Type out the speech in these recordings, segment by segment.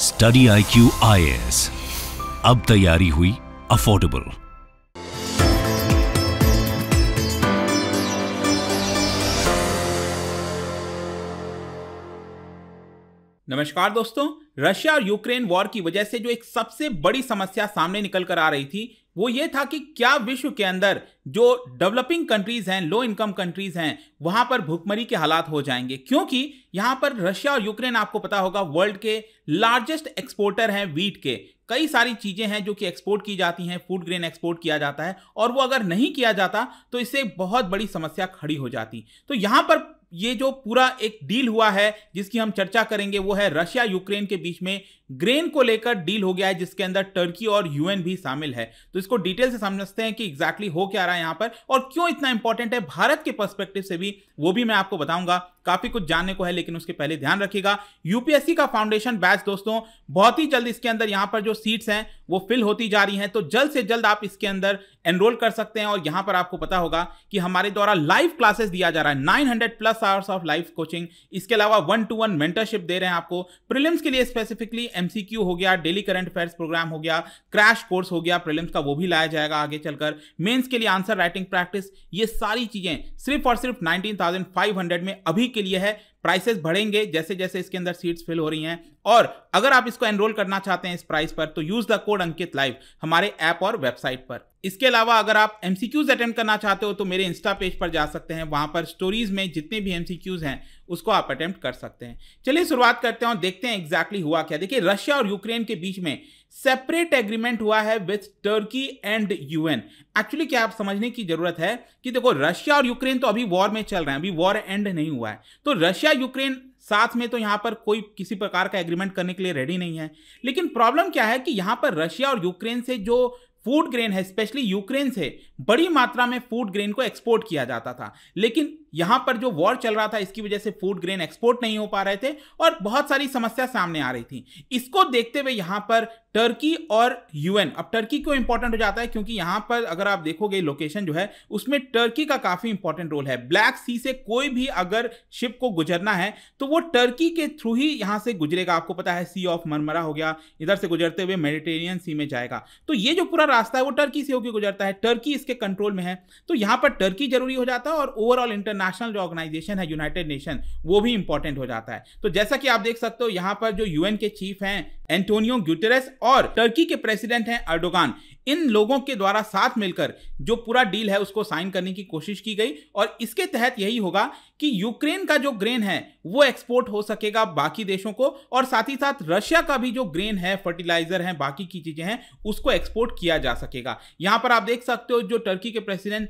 Study I Q I S अब तैयारी हुई अफोर्डेबल नमस्कार दोस्तों रशिया और यूक्रेन वॉर की वजह से जो एक सबसे बड़ी समस्या सामने निकल कर आ रही थी वो ये था कि क्या विश्व के अंदर जो डेवलपिंग कंट्रीज हैं लो इनकम कंट्रीज हैं वहां पर भूखमरी के हालात हो जाएंगे क्योंकि यहां पर रशिया और यूक्रेन आपको पता होगा वर्ल्ड के लार्जेस्ट एक्सपोर्टर हैं वीट के कई सारी चीज़ें हैं जो कि एक्सपोर्ट की जाती हैं फूड ग्रेन एक्सपोर्ट किया जाता है और वो अगर नहीं किया जाता तो इससे बहुत बड़ी समस्या खड़ी हो जाती तो यहां पर ये जो पूरा एक डील हुआ है जिसकी हम चर्चा करेंगे वो है रशिया यूक्रेन के बीच में ग्रेन को लेकर डील हो गया है जिसके अंदर टर्की और यूएन भी शामिल है तो इसको डिटेल से समझते हैं कि एग्जैक्टली exactly हो क्या रहा है यहां पर और क्यों इतना इंपॉर्टेंट है भारत के पर्सपेक्टिव से भी वो भी मैं आपको बताऊंगा काफी कुछ जानने को है लेकिन उसके पहले ध्यान रखिएगा यूपीएससी का फाउंडेशन बैच दोस्तों बहुत ही जल्द इसके अंदर यहां पर जो सीट्स हैं वो फिल होती जा रही हैं तो जल्द से जल्द आप इसके अंदर एनरोल कर सकते हैं और यहां पर आपको पता होगा कि हमारे द्वारा लाइव क्लासेस दिया जा रहा है 900 plus hours of live coaching इसके अलावा वन टू वन मेंटरशिप दे रहे हैं आपको प्रिलिम्स के लिए स्पेसिफिकली एमसीक्यू हो गया डेली करंट अफेयर्स प्रोग्राम हो गया क्रैश कोर्स हो गया प्रिलिम्स का वो भी लाया जाएगा आगे चलकर मेन्स के लिए आंसर राइटिंग प्रैक्टिस ये सारी चीजें सिर्फ और सिर्फ नाइनटीन में अभी के लिए है प्राइसेस बढ़ेंगे जैसे जैसे इसके अंदर सीट्स फिल हो रही हैं और अगर आप इसको एनरोल करना चाहते हैं इस प्राइस पर तो use the code Ankit live हमारे ऐप और वेबसाइट पर इसके अलावा अगर आप एम अटेंड करना चाहते हो तो मेरे इंस्टा पेज पर जा सकते हैं वहाँ पर स्टोरीज में जितने भी एम हैं उसको आप अटेम्प्ट कर सकते हैं चलिए शुरुआत करते हैं और देखते हैं एग्जैक्टली हुआ क्या देखिए रशिया और यूक्रेन के बीच में सेपरेट एग्रीमेंट हुआ है with Turkey and UN actually क्या आप समझने की जरूरत है कि देखो रशिया और यूक्रेन तो अभी वॉर में चल रहे हैं अभी वॉर एंड नहीं हुआ है तो रशिया यूक्रेन साथ में तो यहां पर कोई किसी प्रकार का एग्रीमेंट करने के लिए रेडी नहीं है लेकिन प्रॉब्लम क्या है कि यहां पर रशिया और यूक्रेन से जो फूड ग्रेन है स्पेशली यूक्रेन से बड़ी मात्रा में फूड ग्रेन को एक्सपोर्ट किया जाता था लेकिन यहां पर जो वॉर चल रहा था इसकी वजह से फूड ग्रेन एक्सपोर्ट नहीं हो पा रहे थे और बहुत सारी समस्या सामने आ रही थी इसको देखते हुए यहां पर टर्की और यूएन अब टर्की क्यों इंपॉर्टेंट हो जाता है क्योंकि यहां पर अगर आप देखोगे लोकेशन जो है उसमें टर्की का काफी इंपॉर्टेंट रोल है ब्लैक सी से कोई भी अगर शिप को गुजरना है तो वो टर्की के थ्रू ही यहां से गुजरेगा आपको पता है सी ऑफ मरमरा हो गया इधर से गुजरते हुए मेडिटेरियन सी में जाएगा तो ये जो पूरा रास्ता है वो टर्की से होकर गुजरता है टर्की इसके कंट्रोल में है तो यहां पर टर्की जरूरी हो जाता है और ओवरऑल इंटरनेशनल इंटरनेशनल जो ऑर्गेनाइजेशन है यूनाइटेड नेशन वो भी इंपॉर्टेंट हो जाता है तो जैसा कि आप देख सकते हो यहाँ पर जो यूएन के चीफ हैं एंटोनियो ग्यूटेरस और टर्की के प्रेसिडेंट हैं अर्डोगान इन लोगों के द्वारा साथ मिलकर जो पूरा डील है उसको साइन करने की कोशिश की गई और इसके तहत यही होगा कि यूक्रेन का जो ग्रेन है वो एक्सपोर्ट हो सकेगा बाकी देशों को और साथ ही साथ रशिया का भी जो ग्रेन है फर्टिलाइजर है बाकी की चीजें हैं उसको एक्सपोर्ट किया जा सकेगा यहां पर आप देख सकते हो जो टर्की के प्रेसिडेंट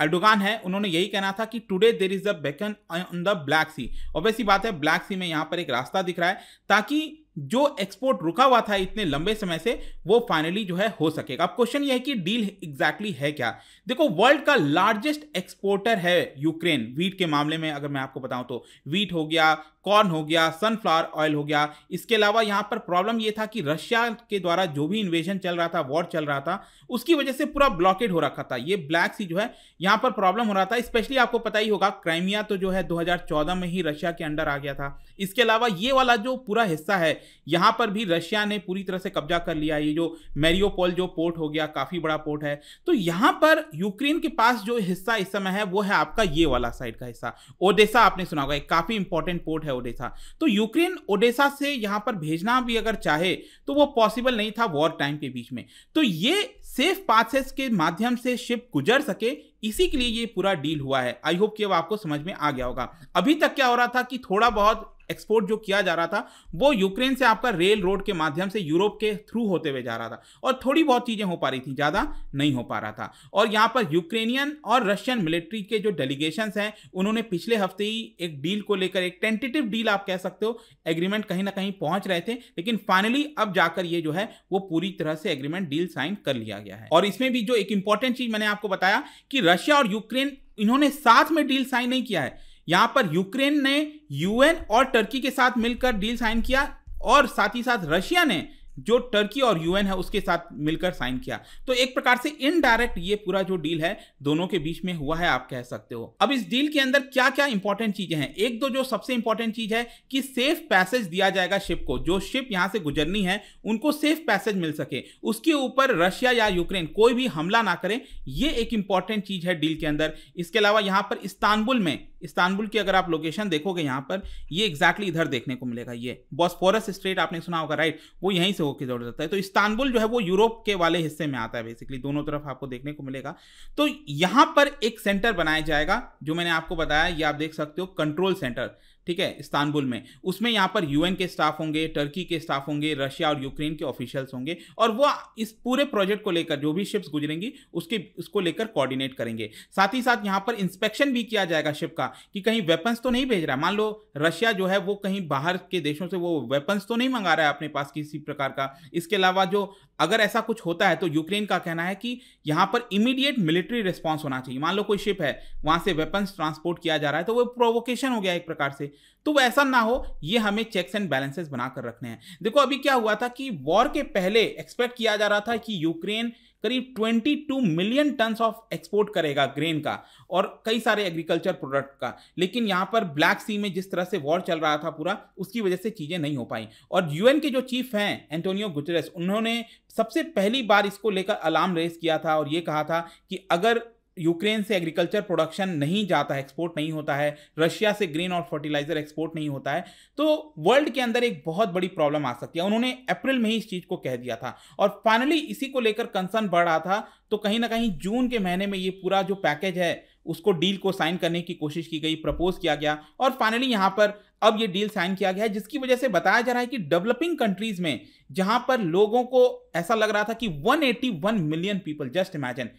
एडोगान है उन्होंने यही कहना था कि today there is the beacon on the Black Sea obviously बात है ब्लैक सी में यहां पर एक रास्ता दिख रहा है ताकि जो एक्सपोर्ट रुका हुआ था इतने लंबे समय से वो फाइनली जो है हो सकेगा अब क्वेश्चन ये है कि डील एग्जैक्टली है क्या देखो वर्ल्ड का लार्जेस्ट एक्सपोर्टर है यूक्रेन वीट के मामले में अगर मैं आपको बताऊं तो वीट हो गया कॉर्न हो गया सनफ्लावर ऑयल हो गया इसके अलावा यहाँ पर प्रॉब्लम ये था कि रशिया के द्वारा जो भी इन्वेशन चल रहा था वॉर चल रहा था उसकी वजह से पूरा ब्लॉकेड हो रखा था ये ब्लैक सी जो है यहाँ पर प्रॉब्लम हो रहा था स्पेशली आपको पता ही होगा क्राइमिया तो जो है 2014 में ही रशिया के अंडर आ गया था इसके अलावा ये वाला जो पूरा हिस्सा है यहाँ पर भी रशिया ने पूरी तरह से कब्जा कर लिया ये जो मेरियोपोल जो पोर्ट हो गया काफ़ी बड़ा पोर्ट है तो यहाँ पर यूक्रेन के पास जो हिस्सा इस समय है वो है आपका ये वाला साइड का हिस्सा ओडेसा आपने सुना होगा काफ़ी इंपॉर्टेंट पोर्ट है है ओडेसा तो यूक्रेन ओडेसा से यहां पर भेजना भी अगर चाहे तो वो पॉसिबल नहीं था वॉर टाइम के बीच में तो ये सेफ पासेस के माध्यम से शिप गुजर सके इसी के लिए ये पूरा डील हुआ है आई होप कि अब आपको समझ में आ गया होगा अभी तक क्या हो रहा था कि थोड़ा बहुत एक्सपोर्ट जो किया जा रहा था वो यूक्रेन से आपका रेल रोड के माध्यम से यूरोप के थ्रू होते हुए जा रहा था और थोड़ी बहुत चीज़ें हो पा रही थी ज़्यादा नहीं हो पा रहा था और यहाँ पर यूक्रेनियन और रशियन मिलिट्री के जो डेलीगेशन हैं उन्होंने पिछले हफ्ते ही एक डील को लेकर एक टेंटेटिव डील आप कह सकते हो एग्रीमेंट कहीं ना कहीं पहुंच रहे थे लेकिन फाइनली अब जाकर ये जो है वो पूरी तरह से एग्रीमेंट डील साइन कर लिया गया है और इसमें भी जो एक इंपॉर्टेंट चीज मैंने आपको बताया कि रशिया और यूक्रेन इन्होंने साथ में डील साइन नहीं किया है यहां पर यूक्रेन ने यूएन और टर्की के साथ मिलकर डील साइन किया और साथ ही साथ रशिया ने जो टर्की और यूएन है उसके साथ मिलकर साइन किया तो एक प्रकार से इनडायरेक्ट ये पूरा जो डील है दोनों के बीच में हुआ है आप कह सकते हो अब इस डील के अंदर क्या क्या इंपॉर्टेंट चीजें हैं एक दो तो जो सबसे इंपॉर्टेंट चीज है कि सेफ पैसेज दिया जाएगा शिप को जो शिप यहां से गुजरनी है उनको सेफ पैसेज मिल सके उसके ऊपर रशिया या यूक्रेन कोई भी हमला ना करे ये एक इंपॉर्टेंट चीज है डील के अंदर इसके अलावा यहां पर इस्तानबुल में इस्तानबुल की अगर आप लोकेशन देखोगे यहाँ पर ये एग्जैक्टली इधर देखने को मिलेगा ये बॉस्फोरस स्ट्रेट आपने सुना होगा राइट वो यहीं से होकर जोड़ जाता है तो इस्तानबुल जो है वो यूरोप के वाले हिस्से में आता है बेसिकली दोनों तरफ आपको देखने को मिलेगा तो यहाँ पर एक सेंटर बनाया जाएगा जो मैंने आपको बताया ये आप देख सकते हो कंट्रोल सेंटर ठीक है इस्तानबुल में उसमें यहाँ पर यूएन के स्टाफ होंगे टर्की के स्टाफ होंगे रशिया और यूक्रेन के ऑफिशियल्स होंगे और वो इस पूरे प्रोजेक्ट को लेकर जो भी शिप्स गुजरेंगी उसके उसको लेकर कोऑर्डिनेट करेंगे साथ ही साथ यहाँ पर इंस्पेक्शन भी किया जाएगा शिप का कि कहीं वेपन्स तो नहीं भेज रहा मान लो रशिया जो है वो कहीं बाहर के देशों से वो वेपन्स तो नहीं मंगा रहा है अपने पास किसी प्रकार का इसके अलावा जो अगर ऐसा कुछ होता है तो यूक्रेन का कहना है कि यहाँ पर इमीडिएट मिलिट्री रिस्पॉन्स होना चाहिए मान लो कोई शिप है वहाँ से वेपन्स ट्रांसपोर्ट किया जा रहा है तो वो प्रोवोकेशन हो गया एक प्रकार से तो ऐसा ना हो ये हमें चेक्स एंड बैलेंसेस बनाकर रखने हैं देखो अभी क्या हुआ था कि वॉर के पहले एक्सपेक्ट किया जा रहा था कि यूक्रेन करीब 22 मिलियन टन्स ऑफ एक्सपोर्ट करेगा ग्रेन का और कई सारे एग्रीकल्चर प्रोडक्ट का लेकिन यहाँ पर ब्लैक सी में जिस तरह से वॉर चल रहा था पूरा उसकी वजह से चीज़ें नहीं हो पाई और यूएन के जो चीफ हैं एंटोनियो गुटरेस उन्होंने सबसे पहली बार इसको लेकर अलार्म रेस किया था और ये कहा था कि अगर यूक्रेन से एग्रीकल्चर प्रोडक्शन नहीं जाता है एक्सपोर्ट नहीं होता है रशिया से ग्रीन और फर्टिलाइजर एक्सपोर्ट नहीं होता है तो वर्ल्ड के अंदर एक बहुत बड़ी प्रॉब्लम आ सकती है उन्होंने अप्रैल में ही इस चीज़ को कह दिया था और फाइनली इसी को लेकर कंसर्न बढ़ रहा था तो कहीं ना कहीं जून के महीने में ये पूरा जो पैकेज है उसको डील को साइन करने की कोशिश की गई प्रपोज किया गया और फाइनली यहाँ पर अब ये डील साइन किया गया है जिसकी वजह से बताया जा रहा है कि डेवलपिंग कंट्रीज में जहां पर लोगों को ऐसा लग रहा था कि 181 million people just imagine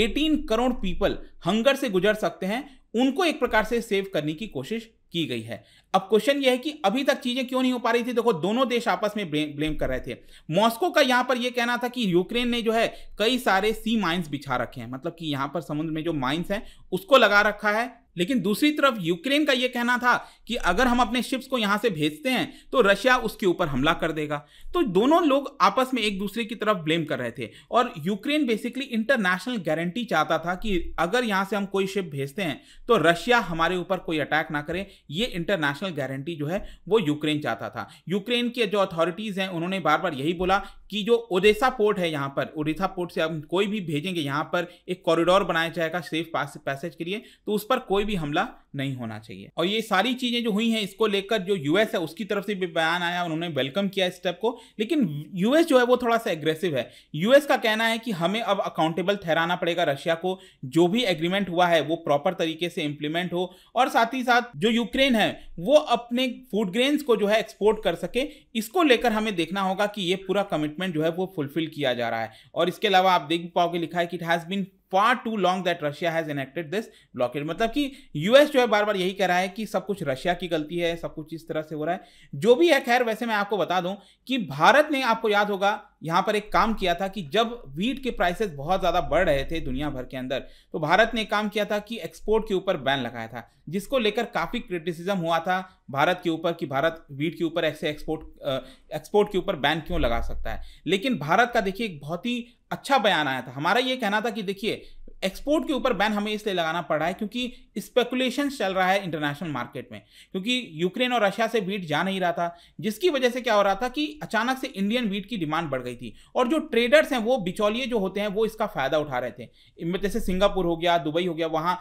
18 crore people hunger से गुजर सकते हैं उनको एक प्रकार से सेव करने की कोशिश की गई है अब क्वेश्चन यह है कि अभी तक चीजें क्यों नहीं हो पा रही थी देखो दोनों देश आपस में ब्लेम कर रहे थे मॉस्को का यहां पर यह कहना था कि यूक्रेन ने जो है कई सारे सी माइंस बिछा रखे हैं मतलब कि यहां पर समुद्र में जो माइंस हैं उसको लगा रखा है लेकिन दूसरी तरफ यूक्रेन का यह कहना था कि अगर हम अपने शिप्स को यहां से भेजते हैं तो रशिया उसके ऊपर हमला कर देगा तो दोनों लोग आपस में एक दूसरे की तरफ ब्लेम कर रहे थे और यूक्रेन बेसिकली इंटरनेशनल गारंटी चाहता था कि अगर यहां से हम कोई शिप भेजते हैं तो रशिया हमारे ऊपर कोई अटैक ना करे ये इंटरनेशनल गारंटी जो है वो यूक्रेन चाहता था यूक्रेन के जो अथॉरिटीज हैं उन्होंने बार बार यही बोला कि जो ओडेसा पोर्ट है यहाँ पर ओडिशा पोर्ट से हम कोई भी भेजेंगे यहाँ पर एक कॉरिडोर बनाया जाएगा सेफ पास पैसेज के लिए तो उस पर कोई भी हमला नहीं होना चाहिए और ये सारी चीज़ें जो हुई हैं इसको लेकर जो यूएस है उसकी तरफ से भी बयान आया उन्होंने वेलकम किया इस स्टेप को लेकिन यूएस जो है वो थोड़ा सा एग्रेसिव है यूएस का कहना है कि हमें अब अकाउंटेबल ठहराना पड़ेगा रशिया को जो भी एग्रीमेंट हुआ है वो प्रॉपर तरीके से इंप्लीमेंट हो और साथ ही साथ जो यूक्रेन है वो अपने फूड ग्रेन्स को जो है एक्सपोर्ट कर सके इसको लेकर हमें देखना होगा कि ये पूरा कमिटमेंट कमिटमेंट जो है वो फुलफिल किया जा रहा है और इसके अलावा आप देख पाओगे लिखा है कि it has been far too long that Russia has enacted this blockade मतलब कि यूएस जो है बार बार यही कह रहा है कि सब कुछ रशिया की गलती है सब कुछ इस तरह से हो रहा है जो भी है खैर वैसे मैं आपको बता दूं कि भारत ने आपको याद होगा यहां पर एक काम किया था कि जब वीट के प्राइसेस बहुत ज़्यादा बढ़ रहे थे दुनिया भर के अंदर तो भारत ने काम किया था कि एक्सपोर्ट के ऊपर बैन लगाया था जिसको लेकर काफ़ी क्रिटिसिज्म हुआ था भारत के ऊपर कि भारत वीट के ऊपर ऐसे एक्सपोर्ट एक्सपोर्ट के ऊपर बैन क्यों लगा सकता है लेकिन भारत का देखिए एक बहुत ही अच्छा बयान आया था हमारा ये कहना था कि देखिए एक्सपोर्ट के ऊपर बैन हमें इसलिए लगाना पड़ रहा है क्योंकि स्पेकुलेशन चल रहा है इंटरनेशनल मार्केट में क्योंकि यूक्रेन और रशिया से वीट जा नहीं रहा था जिसकी वजह से क्या हो रहा था कि अचानक से इंडियन वीट की डिमांड बढ़ गई थी और जो ट्रेडर्स हैं वो बिचौलिए जो होते हैं वो इसका फायदा उठा रहे थे जैसे सिंगापुर हो गया दुबई हो गया वहाँ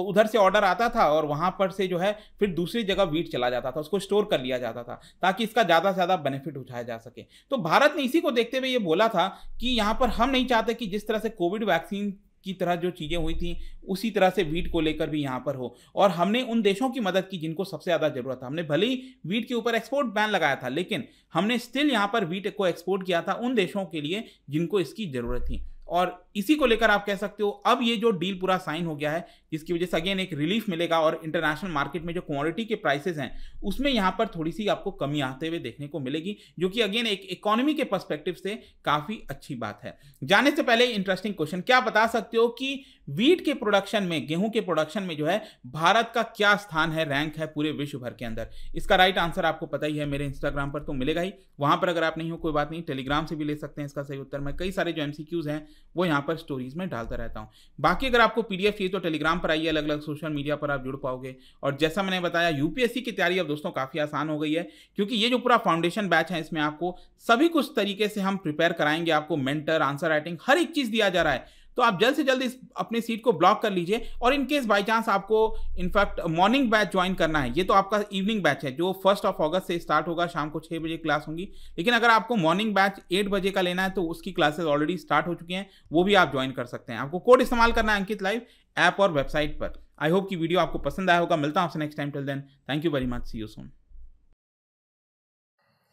उधर से ऑर्डर आता था और वहाँ पर से जो है फिर दूसरी जगह वीट चला जाता था उसको स्टोर कर लिया जाता था ताकि इसका ज़्यादा से ज़्यादा बेनिफिट उठाया जा सके तो भारत ने इसी को देखते हुए ये बोला था कि यहाँ पर हम नहीं चाहते कि जिस तरह से कोविड वैक्सीन की तरह जो चीज़ें हुई थी उसी तरह से वीट को लेकर भी यहाँ पर हो और हमने उन देशों की मदद की जिनको सबसे ज़्यादा ज़रूरत था हमने भले ही वीट के ऊपर एक्सपोर्ट बैन लगाया था लेकिन हमने स्टिल यहाँ पर वीट को एक्सपोर्ट किया था उन देशों के लिए जिनको इसकी ज़रूरत थी और इसी को लेकर आप कह सकते हो अब ये जो डील पूरा साइन हो गया है जिसकी वजह से अगेन एक रिलीफ मिलेगा और इंटरनेशनल मार्केट में जो क्वालिटी के प्राइसेस हैं उसमें यहाँ पर थोड़ी सी आपको कमी आते हुए देखने को मिलेगी जो कि अगेन एक इकोनॉमी के पर्सपेक्टिव से काफ़ी अच्छी बात है जाने से पहले इंटरेस्टिंग क्वेश्चन क्या बता सकते हो कि वीट के प्रोडक्शन में गेहूं के प्रोडक्शन में जो है भारत का क्या स्थान है रैंक है पूरे विश्व भर के अंदर इसका राइट आंसर आपको पता ही है मेरे इंस्टाग्राम पर तो मिलेगा ही वहां पर अगर आप नहीं हो कोई बात नहीं टेलीग्राम से भी ले सकते हैं इसका सही उत्तर में कई सारे जो एम हैं वो यहाँ पर स्टोरीज में डालता रहता हूँ बाकी अगर आपको पीडीएफ चाहिए तो टेलीग्राम पर आइए अलग अलग सोशल मीडिया पर आप जुड़ पाओगे और जैसा मैंने बताया यूपीएससी की तैयारी अब दोस्तों काफ़ी आसान हो गई है क्योंकि ये जो पूरा फाउंडेशन बैच है इसमें आपको सभी कुछ तरीके से हम प्रिपेयर कराएंगे आपको मेंटर आंसर राइटिंग हर एक चीज़ दिया जा रहा है तो आप जल्द से जल्द इस अपनी सीट को ब्लॉक कर लीजिए और इन केस बाई चांस आपको इनफैक्ट मॉर्निंग बैच ज्वाइन करना है ये तो आपका इवनिंग बैच है जो फर्स्ट ऑफ अगस्त से स्टार्ट होगा शाम को छः बजे क्लास होंगी लेकिन अगर आपको मॉर्निंग बैच एट बजे का लेना है तो उसकी क्लासेज ऑलरेडी स्टार्ट हो चुकी हैं वो भी आप ज्वाइन कर सकते हैं आपको कोड इस्तेमाल करना है अंकित लाइव ऐप और वेबसाइट पर आई होप कि वीडियो आपको पसंद आया होगा मिलता हूँ आपसे next time till then thank you very much see you soon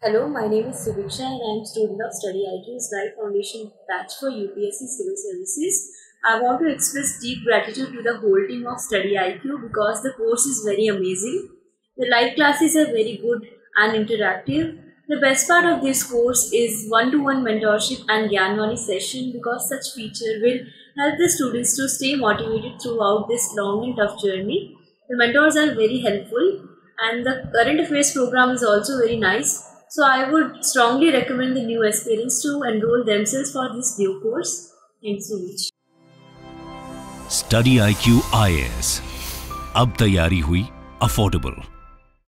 Hello, my name is Subiksha and I am student of Study IQ's Life Foundation batch for UPSC Civil Services. I want to express deep gratitude to the whole team of Study IQ because the course is very amazing. The live classes are very good and interactive. The best part of this course is one-to-one -one mentorship and Gyanwani session because such feature will help the students to stay motivated throughout this long and tough journey. The mentors are very helpful and the current affairs program is also very nice so I would strongly recommend the new aspirants to enroll themselves for this new course. Thanks so much. Study IQ IS. अब तैयारी हुई affordable